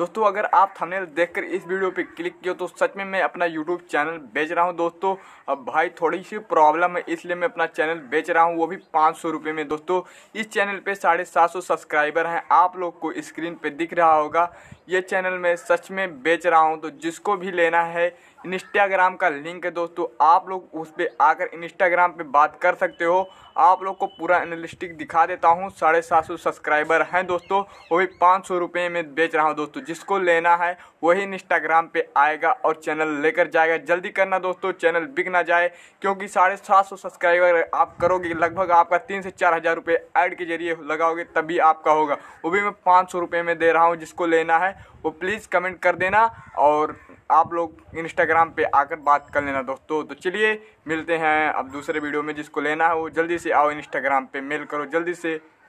दोस्तों अगर आप थंबनेल देखकर इस वीडियो पे क्लिक किया तो सच में मैं अपना यूट्यूब चैनल बेच रहा हूँ दोस्तों अब भाई थोड़ी सी प्रॉब्लम है इसलिए मैं अपना चैनल बेच रहा हूँ वो भी पाँच सौ रुपये में दोस्तों इस चैनल पे साढ़े सात सौ सब्सक्राइबर हैं आप लोग को स्क्रीन पे दिख रहा होगा ये चैनल मैं सच में बेच रहा हूँ तो जिसको भी लेना है इंस्टाग्राम का लिंक है दोस्तों आप लोग उस पर आकर इंस्टाग्राम पे बात कर सकते हो आप लोग को पूरा एनालिस्टिक दिखा देता हूँ साढ़े सात सौ सब्सक्राइबर हैं दोस्तों वो भी पाँच सौ रुपये में बेच रहा हूँ दोस्तों जिसको लेना है वही इंस्टाग्राम पे आएगा और चैनल लेकर जाएगा जल्दी करना दोस्तों चैनल बिक ना जाए क्योंकि साढ़े सात सौ सब्सक्राइबर आप करोगे लगभग आपका तीन से चार हज़ार रुपये ऐड के जरिए लगाओगे तभी आपका होगा वो भी मैं पाँच सौ रुपये में दे रहा हूँ जिसको लेना है वो प्लीज़ कमेंट कर देना और आप लोग इंस्टाग्राम पे आकर बात कर लेना दोस्तों तो चलिए मिलते हैं अब दूसरे वीडियो में जिसको लेना है वो जल्दी से आओ इंस्टाग्राम पे मेल करो जल्दी से